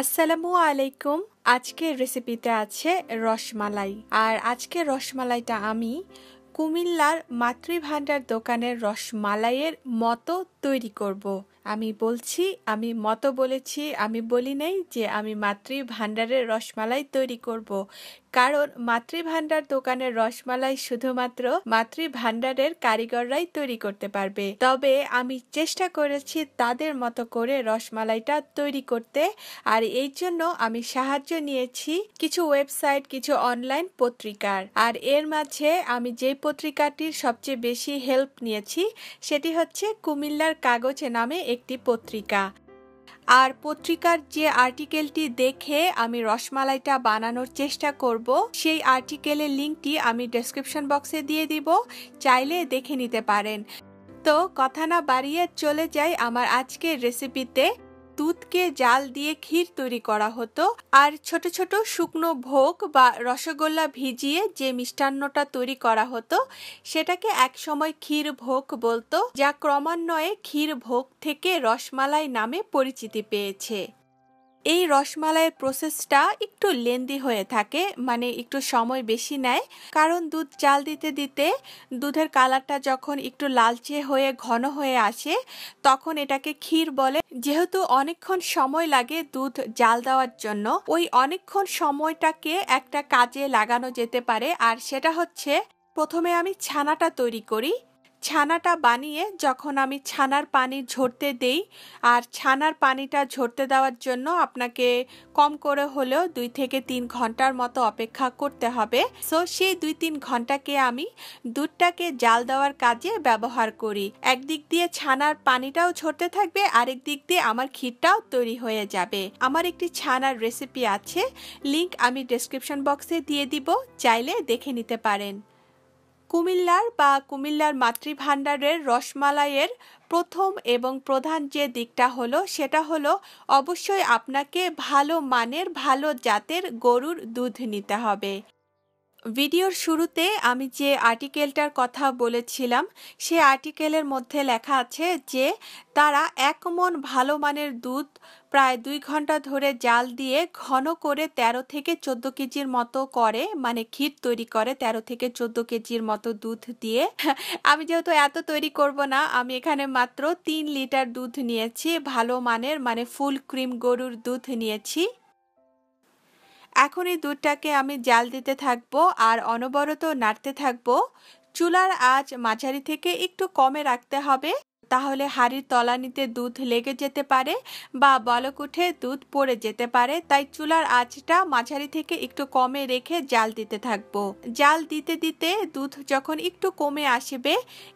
আসসালামু আলাইকুম আজকের রেসিপিতে আছে রসমালাই আর আজকের রসমালাইটা আমি কুমিল্লার মাতৃভাণ্ডার দোকানের রসমালাইয়ের মতো তৈরি করব। আমি বলছি আমি মতো বলেছি আমি বলি নাই যে আমি মাতৃ রসমালাই তৈরি করব কারণ মাতৃভাণ্ডার দোকানের রসমালাই শুধুমাত্র মাতৃভাণ্ডারের কারিগররাই তৈরি করতে পারবে তবে আমি চেষ্টা করেছি তাদের মতো করে রসমালাইটা তৈরি করতে আর এই জন্য আমি সাহায্য নিয়েছি কিছু ওয়েবসাইট কিছু অনলাইন পত্রিকার আর এর মাঝে আমি যে পত্রিকাটির সবচেয়ে বেশি হেল্প নিয়েছি সেটি হচ্ছে কুমিল্লার কাগজে নামে একটি পত্রিকা আর পত্রিকার যে আর্টিকেলটি দেখে আমি রসমালাইটা বানানোর চেষ্টা করব সেই আর্টিকেলের লিঙ্কটি আমি ডেসক্রিপশন বক্সে দিয়ে দিব চাইলে দেখে নিতে পারেন তো কথা না বাড়িয়ে চলে যাই আমার আজকের রেসিপিতে দুধকে জাল দিয়ে ক্ষীর তৈরি করা হতো আর ছোট ছোট শুকনো ভোগ বা রসগোল্লা ভিজিয়ে যে মিষ্টান্নটা তৈরি করা হতো সেটাকে একসময় ক্ষীর ভোগ বলতো যা ক্রমান্বয়ে ক্ষীর ভোগ থেকে রসমালাই নামে পরিচিতি পেয়েছে এই রসমালাইয়ের প্রসেসটা একটু লেন্দি হয়ে থাকে মানে একটু সময় বেশি নেয় কারণ দুধ চাল দিতে দিতে দুধের কালারটা যখন একটু লালচে হয়ে ঘন হয়ে আসে তখন এটাকে ক্ষীর বলে যেহেতু অনেকক্ষণ সময় লাগে দুধ জাল দেওয়ার জন্য ওই অনেকক্ষণ সময়টাকে একটা কাজে লাগানো যেতে পারে আর সেটা হচ্ছে প্রথমে আমি ছানাটা তৈরি করি ছানাটা বানিয়ে যখন আমি ছানার পানি ঝরতে দেই আর ছানার পানিটা ঝরতে দেওয়ার জন্য আপনাকে কম করে হলেও দুই থেকে তিন ঘন্টার মতো অপেক্ষা করতে হবে সো সেই দুই তিন ঘন্টাকে আমি দুধটাকে জাল দেওয়ার কাজে ব্যবহার করি একদিক দিয়ে ছানার পানিটাও ঝরতে থাকবে আরেক দিক দিয়ে আমার ক্ষীরটাও তৈরি হয়ে যাবে আমার একটি ছানার রেসিপি আছে লিংক আমি ডেসক্রিপশন বক্সে দিয়ে দিব চাইলে দেখে নিতে পারেন কুমিল্লার বা কুমিল্লার মাতৃভাণ্ডারের রসমালাইয়ের প্রথম এবং প্রধান যে দিকটা হলো সেটা হলো অবশ্যই আপনাকে ভালো মানের ভালো জাতের গরুর দুধ নিতে হবে ভিডিওর শুরুতে আমি যে আর্টিকেলটার কথা বলেছিলাম সে আর্টিকেলের মধ্যে লেখা আছে যে তারা এক মন ভালো মানের দুধ প্রায় দুই ঘন্টা ধরে জাল দিয়ে ঘন করে ১৩ থেকে চোদ্দ কেজির মতো করে মানে ক্ষীর তৈরি করে ১৩ থেকে চোদ্দ কেজির মতো দুধ দিয়ে আমি যেহেতু এত তৈরি করব না আমি এখানে মাত্র তিন লিটার দুধ নিয়েছি ভালো মানের মানে ফুল ক্রিম গরুর দুধ নিয়েছি এখন এই দুধটাকে আমি জাল দিতে থাকবো আর অনবরত নাড়তে থাকবো চুলার আঁচ মাঝারি থেকে একটু কমে রাখতে হবে তাহলে হাড়ির তলানিতে দুধ লেগে যেতে পারে বা বলক উঠে দুধ পড়ে যেতে পারে তাই চুলার আঁচটা মাঝারি থেকে একটু কমে রেখে জাল দিতে থাকবো জাল দিতে দিতে দুধ যখন একটু কমে আসবে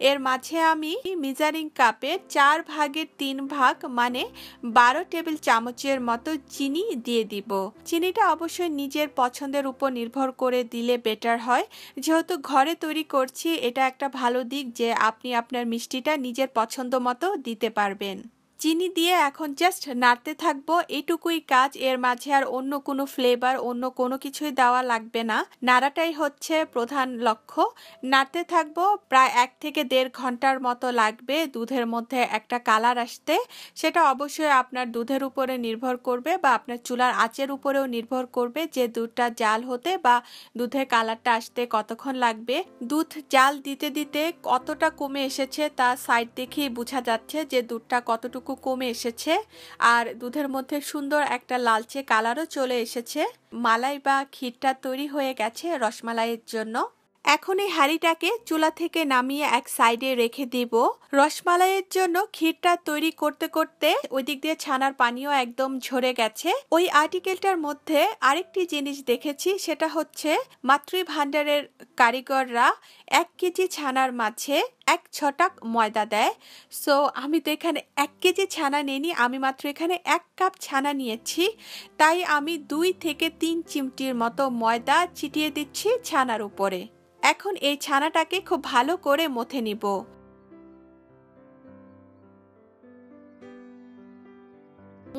এর মাঝে আমি মিজারিং কাপে চার ভাগের তিন ভাগ মানে বারো টেবিল চামচের মতো চিনি দিয়ে দিব চিনিটা অবশ্যই নিজের পছন্দের উপর নির্ভর করে দিলে বেটার হয় যেহেতু ঘরে তৈরি করছি এটা একটা ভালো দিক যে আপনি আপনার মিষ্টিটা নিজের পছন্দ পছন্দ মতো দিতে পারবেন চিনি দিয়ে এখন জাস্ট নাড়তে থাকবো এটুকুই কাজ এর মাঝে আর অন্য কোনো ফ্লেভার অন্য কোনো কিছুই দেওয়া লাগবে না নাড়াটাই হচ্ছে প্রধান লক্ষ্য নাড়তে থাকবো প্রায় এক থেকে দেড় ঘন্টার মতো লাগবে দুধের মধ্যে একটা কালার আসতে সেটা অবশ্যই আপনার দুধের উপরে নির্ভর করবে বা আপনার চুলার আঁচের উপরেও নির্ভর করবে যে দুধটা জাল হতে বা দুধের কালারটা আসতে কতক্ষণ লাগবে দুধ জাল দিতে দিতে কতটা কমে এসেছে তা সাইড দেখেই বোঝা যাচ্ছে যে দুধটা কতটুকু পার্থক্য কমে এসেছে আর দুধের মধ্যে সুন্দর একটা লালচে কালারও চলে এসেছে মালাই বা ক্ষীরটা তৈরি হয়ে গেছে রসমালাইয়ের জন্য এখন এই হাঁড়িটাকে চুলা থেকে নামিয়ে এক সাইডে রেখে দিব রসমালাইয়ের জন্য ক্ষীরটা তৈরি করতে করতে ওই দিক দিয়ে ছানার পানিও একদম ঝরে গেছে ওই আর্টিকেলটার মধ্যে আরেকটি জিনিস দেখেছি সেটা হচ্ছে মাতৃভাণ্ডারের কারিগররা এক কেজি ছানার মাঝে এক ছটাক ময়দা দেয় সো আমি তো এখানে এক কেজি ছানা নিইনি আমি মাত্র এখানে এক কাপ ছানা নিয়েছি তাই আমি দুই থেকে তিন চিমটির মতো ময়দা ছিটিয়ে দিচ্ছি ছানার উপরে এখন এই ছানাটাকে খুব ভালো করে মথে নিব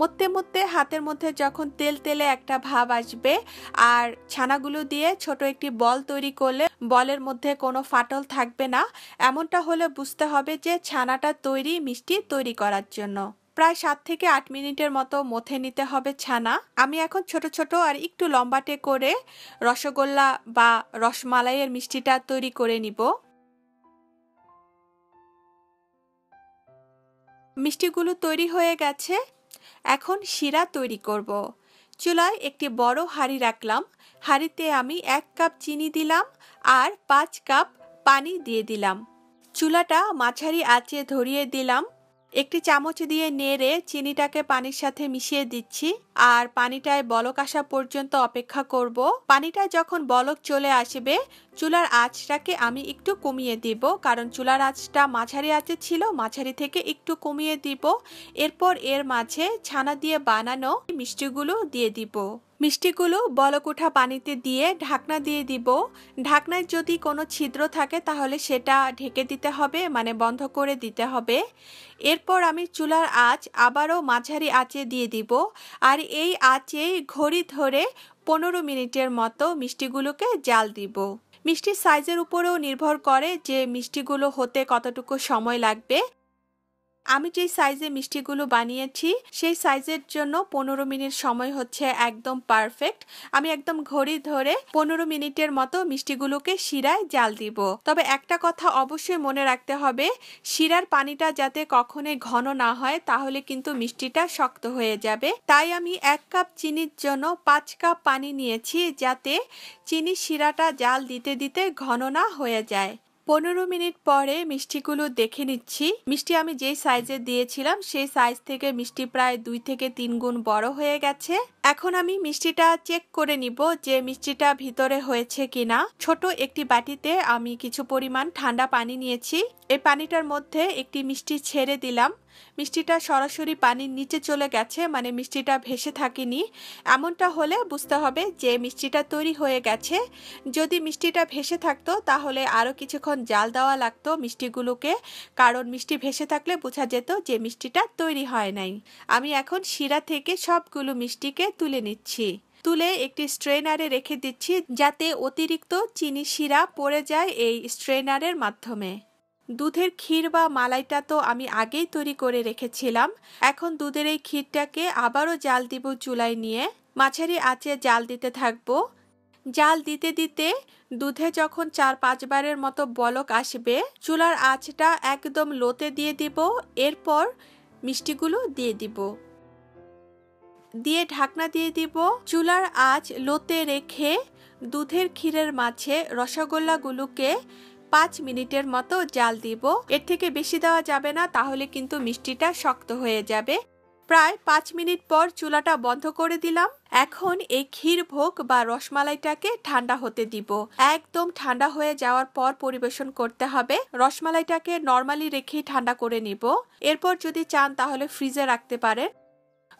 মধ্যে মধ্যে হাতের মধ্যে যখন তেল তেলে একটা ভাব আসবে আর ছানাগুলো দিয়ে ছোট একটি বল তৈরি করলে বলের মধ্যে কোনো ফাটল থাকবে না এমনটা হলে বুঝতে হবে যে ছানাটা তৈরি মিষ্টি তৈরি করার জন্য প্রায় সাত থেকে আট মিনিটের মতো মথে নিতে হবে ছানা আমি এখন ছোট ছোট আর একটু লম্বাটে করে রসগোল্লা বা রসমালাইয়ের মিষ্টিটা তৈরি করে নিব মিষ্টিগুলো তৈরি হয়ে গেছে এখন শিরা তৈরি করব। চুলায় একটি বড় হাঁড়ি রাখলাম হাঁড়িতে আমি এক কাপ চিনি দিলাম আর পাঁচ কাপ পানি দিয়ে দিলাম চুলাটা মাঝারি আঁচে ধরিয়ে দিলাম একটি চামচ দিয়ে নেড়ে চিনিটাকে পানির সাথে মিশিয়ে দিচ্ছি আর পানিটায় বলক আসা পর্যন্ত অপেক্ষা করব পানিটা যখন বলক চলে আসবে চুলার আঁচটাকে আমি একটু কমিয়ে দিব কারণ চুলার আঁচটা মাঝারি আঁচে ছিল মাঝারি থেকে একটু কমিয়ে দিব এরপর এর মাঝে ছানা দিয়ে বানানো মিষ্টিগুলো দিয়ে দিব মিষ্টিগুলো বলকুঠা পানিতে দিয়ে ঢাকনা দিয়ে দিব ঢাকনায় যদি কোনো ছিদ্র থাকে তাহলে সেটা ঢেকে দিতে হবে মানে বন্ধ করে দিতে হবে এরপর আমি চুলার আঁচ আবারও মাঝারি আঁচে দিয়ে দিব আর এই আঁচেই ঘড়ি ধরে পনেরো মিনিটের মতো মিষ্টিগুলোকে জাল দিব মিষ্টির সাইজের উপরেও নির্ভর করে যে মিষ্টিগুলো হতে কতটুকু সময় লাগবে আমি যেই সাইজে মিষ্টিগুলো বানিয়েছি সেই সাইজের জন্য পনেরো মিনিট সময় হচ্ছে একদম পারফেক্ট আমি একদম ঘড়ি ধরে পনেরো মিনিটের মতো মিষ্টিগুলোকে শিরায় জাল দিব তবে একটা কথা অবশ্যই মনে রাখতে হবে শিরার পানিটা যাতে কখনোই ঘন না হয় তাহলে কিন্তু মিষ্টিটা শক্ত হয়ে যাবে তাই আমি এক কাপ চিনির জন্য পাঁচ কাপ পানি নিয়েছি যাতে চিনি শিরাটা জাল দিতে দিতে ঘন না হয়ে যায় পনেরো মিনিট পরে মিষ্টিগুলো দেখে নিচ্ছি মিষ্টি আমি যেই সাইজে দিয়েছিলাম সেই সাইজ থেকে মিষ্টি প্রায় দুই থেকে তিন গুণ বড় হয়ে গেছে এখন আমি মিষ্টিটা চেক করে নিব যে মিষ্টিটা ভিতরে হয়েছে কিনা ছোট একটি বাটিতে আমি কিছু পরিমাণ ঠান্ডা পানি নিয়েছি এই পানিটার মধ্যে একটি মিষ্টি ছেড়ে দিলাম মিষ্টিটা সরাসরি পানির নিচে চলে গেছে মানে মিষ্টিটা ভেসে থাকেনি এমনটা হলে বুঝতে হবে যে মিষ্টিটা তৈরি হয়ে গেছে যদি মিষ্টিটা ভেসে থাকতো তাহলে আরও কিছুক্ষণ জাল দেওয়া লাগতো মিষ্টিগুলোকে কারণ মিষ্টি ভেসে থাকলে বোঝা যেত যে মিষ্টিটা তৈরি হয় নাই আমি এখন শিরা থেকে সবগুলো মিষ্টিকে তুলে নিচ্ছি তুলে একটি স্ট্রেনারে রেখে দিচ্ছি যাতে অতিরিক্ত চিনি শিরা পড়ে যায় এই স্ট্রেনারের মাধ্যমে দুধের ক্ষীর বা মালাইটা তো আমি আগেই তৈরি করে রেখেছিলাম এখন দুধের এই ক্ষীরটাকে আবারও জাল দিব চুলায় নিয়ে মাছারি আঁচে জাল দিতে থাকবো জাল দিতে দিতে দুধে যখন চার পাঁচবারের মতো বলক আসবে চুলার আঁচটা একদম লোতে দিয়ে দিব এরপর মিষ্টিগুলো দিয়ে দিব দিয়ে ঢাকনা দিয়ে দিব চুলার আঁচ লোতে রেখে দুধের ক্ষীরের মাঝে রসগোল্লাগুলোকে পাঁচ মিনিটের মতো জাল দিব এর থেকে বেশি দেওয়া যাবে না তাহলে কিন্তু মিষ্টিটা শক্ত হয়ে যাবে প্রায় পাঁচ মিনিট পর চুলাটা বন্ধ করে দিলাম এখন এই ক্ষীর ভোগ বা রসমালাইটাকে ঠান্ডা হতে দিব একদম ঠান্ডা হয়ে যাওয়ার পর পরিবেশন করতে হবে রসমালাইটাকে নর্মালি রেখেই ঠান্ডা করে নিব এরপর যদি চান তাহলে ফ্রিজে রাখতে পারেন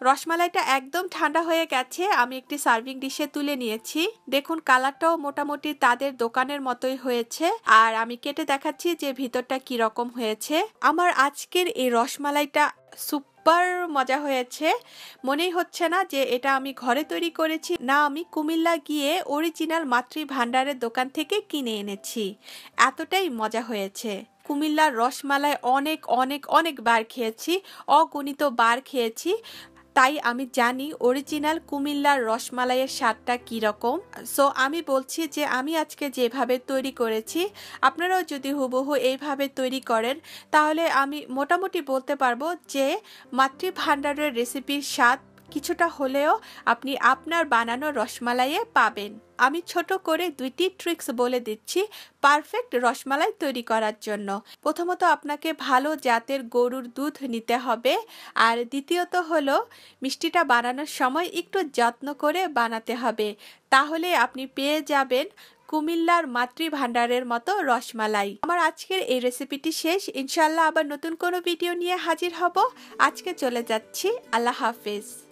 রসমালাইটা একদম ঠান্ডা হয়ে গেছে আমি একটি সার্ভিং ডিশে তুলে নিয়েছি দেখুন কালারটাও মোটামুটি তাদের দোকানের মতোই হয়েছে আর আমি কেটে দেখাচ্ছি যে ভিতরটা কি রকম হয়েছে আমার আজকের এই রসমালাইটা সুপার মজা হয়েছে মনেই হচ্ছে না যে এটা আমি ঘরে তৈরি করেছি না আমি কুমিল্লা গিয়ে অরিজিনাল মাতৃ ভান্ডারের দোকান থেকে কিনে এনেছি এতটাই মজা হয়েছে কুমিল্লার রসমালাই অনেক অনেক অনেক বার খেয়েছি অগণিত বার খেয়েছি তাই আমি জানি অরিজিনাল কুমিল্লার রসমালাইয়ের স্বাদটা কীরকম সো আমি বলছি যে আমি আজকে যেভাবে তৈরি করেছি আপনারাও যদি হুবহু এইভাবে তৈরি করেন তাহলে আমি মোটামুটি বলতে পারবো যে মাতৃভাণ্ডারের রেসিপির স্বাদ কিছুটা হলেও আপনি আপনার বানানো রসমালাইয়ে পাবেন আমি ছোট করে দুইটি ট্রিক্স বলে দিচ্ছি পারফেক্ট রসমালাই তৈরি করার জন্য প্রথমত আপনাকে ভালো জাতের গরুর দুধ নিতে হবে আর দ্বিতীয়ত হলো মিষ্টিটা বানানোর সময় একটু যত্ন করে বানাতে হবে তাহলে আপনি পেয়ে যাবেন কুমিল্লার মাতৃভাণ্ডারের মতো রসমালাই আমার আজকের এই রেসিপিটি শেষ ইনশাল্লাহ আবার নতুন কোনো ভিডিও নিয়ে হাজির হব আজকে চলে যাচ্ছি আল্লাহ হাফিজ